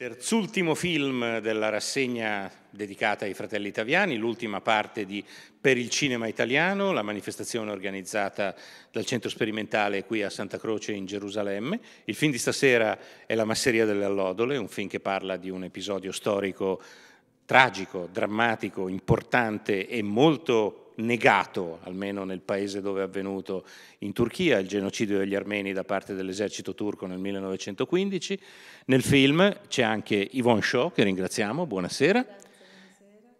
Terzultimo film della rassegna dedicata ai fratelli italiani, l'ultima parte di Per il cinema italiano, la manifestazione organizzata dal centro sperimentale qui a Santa Croce in Gerusalemme. Il film di stasera è La masseria delle allodole, un film che parla di un episodio storico tragico, drammatico, importante e molto negato, almeno nel paese dove è avvenuto in Turchia, il genocidio degli armeni da parte dell'esercito turco nel 1915. Nel film c'è anche Yvonne Shaw, che ringraziamo, buonasera,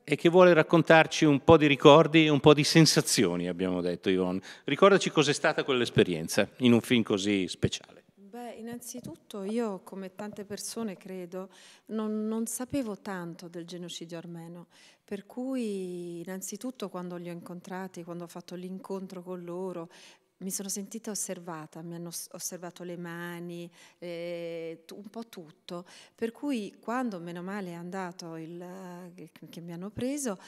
e che vuole raccontarci un po' di ricordi e un po' di sensazioni, abbiamo detto Yvonne. Ricordaci cos'è stata quell'esperienza in un film così speciale innanzitutto io, come tante persone credo, non, non, sapevo tanto del genocidio armeno, per cui innanzitutto quando li ho incontrati, quando ho fatto l'incontro con loro, mi sono sentita osservata, mi hanno osservato le mani, eh, un po' tutto, per cui quando meno male è andato il, eh, che mi hanno preso,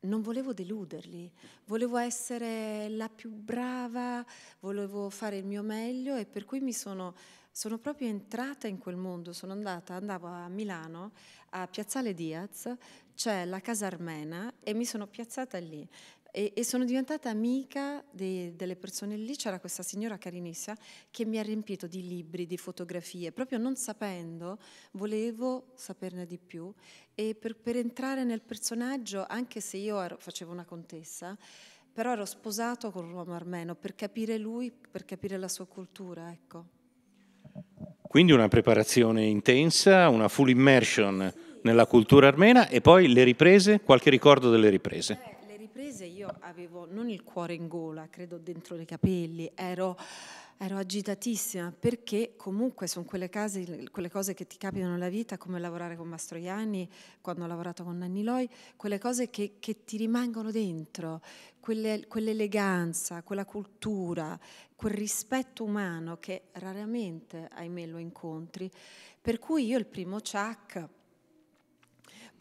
non volevo deluderli, volevo essere la più brava, volevo fare il mio meglio e per cui mi sono sono proprio entrata in quel mondo, sono andata, andavo a Milano, a Piazzale Diaz, c'è la casa armena e mi sono piazzata lì. E, e sono diventata amica de, delle persone lì, c'era questa signora carinissima che mi ha riempito di libri, di fotografie, proprio non sapendo, volevo saperne di più e per, per entrare nel personaggio, anche se io ero, facevo una contessa, però ero sposato con un uomo armeno per capire lui, per capire la sua cultura, ecco. Quindi una preparazione intensa, una full immersion nella cultura armena e poi le riprese, qualche ricordo delle riprese io avevo non il cuore in gola, credo dentro i capelli, ero, ero agitatissima perché comunque sono quelle, case, quelle, cose che ti capitano nella vita, come lavorare con Mastroianni, quando ho lavorato con Nanni Loi, quelle cose che, che ti rimangono dentro, quelle, quell'eleganza, quella cultura, quel rispetto umano che raramente, ahimè, lo incontri. Per cui io il primo Chuck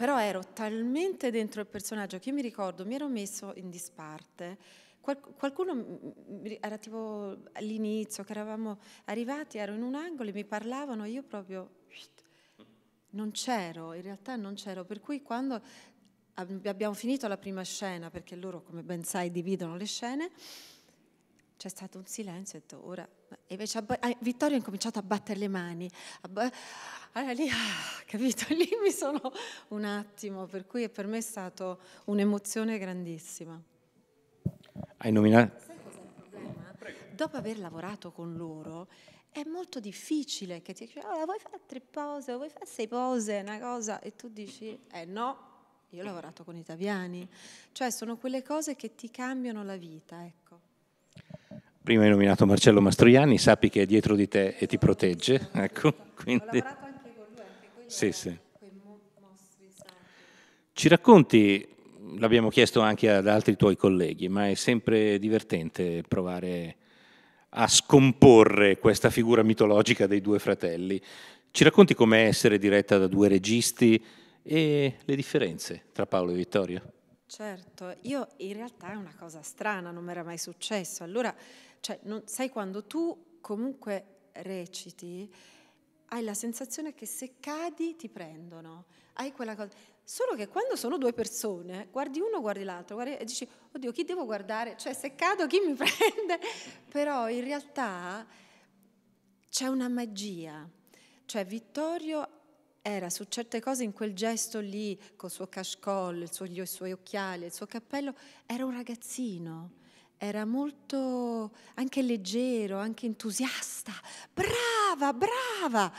però ero talmente dentro il personaggio che io mi ricordo mi ero messo in disparte. Qualcuno era tipo all'inizio che eravamo arrivati, ero in un angolo e mi parlavano, io proprio non c'ero, in realtà non c'ero, per cui quando abbiamo finito la prima scena, perché loro come ben sai dividono le scene, c'è stato un silenzio e ho detto ora... E invece a, a, ah, Vittorio ha incominciato a battere le mani. A, allora lì, ah, capito, lì mi sono un attimo, per cui per me è stata un'emozione grandissima. Hai nominato... Sai cos'è il problema? Prego. Dopo aver lavorato con loro è molto difficile che ti dicono allora, ah, vuoi fare tre pose, vuoi fare sei pose, una cosa, e tu dici eh no, io ho lavorato con italiani, cioè sono quelle cose che ti cambiano la vita. Ecco prima hai nominato Marcello Mastroianni, sappi che è dietro di te e ti protegge. Ecco, quindi... Ho lavorato anche con lui, anche quello sì, sì. Ci racconti, l'abbiamo chiesto anche ad altri tuoi colleghi, ma è sempre divertente provare a scomporre questa figura mitologica dei due fratelli. Ci racconti com'è essere diretta da due registi e le differenze tra Paolo e Vittorio? Certo, io in realtà è una cosa strana, non mi era mai successo. Allora, cioè, non, sai quando tu comunque reciti, hai la sensazione che se cadi ti prendono, hai quella cosa. Solo che quando sono due persone, guardi uno, guardi l'altro, guardi, e dici, oddio, chi devo guardare? Cioè, se cado, chi mi prende? Però in realtà c'è una magia. Cioè, Vittorio era su certe cose in quel gesto lì, col suo cashcol, suo, i suoi occhiali, il suo cappello, era un ragazzino, era molto anche leggero, anche entusiasta, brava, brava.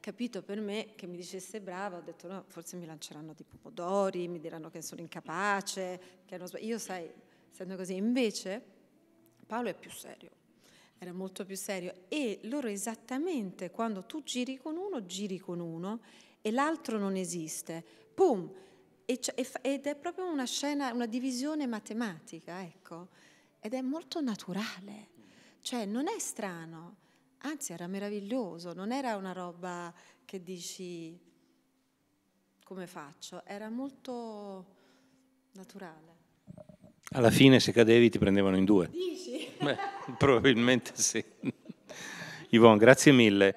Capito per me che mi dicesse brava, ho detto no, forse mi lanceranno di pomodori, mi diranno che sono incapace, che hanno sbagliato. Io sai, essendo così, invece Paolo è più serio era molto più serio. E loro esattamente quando tu giri con uno, giri con uno e l'altro non esiste. Pum! Ed è proprio una scena, una divisione matematica, ecco. Ed è molto naturale, cioè non è strano, anzi era meraviglioso, non era una roba che dici come faccio, era molto naturale. Alla fine se cadevi ti prendevano in due. Dici? Beh, probabilmente sì. Yvonne, grazie mille.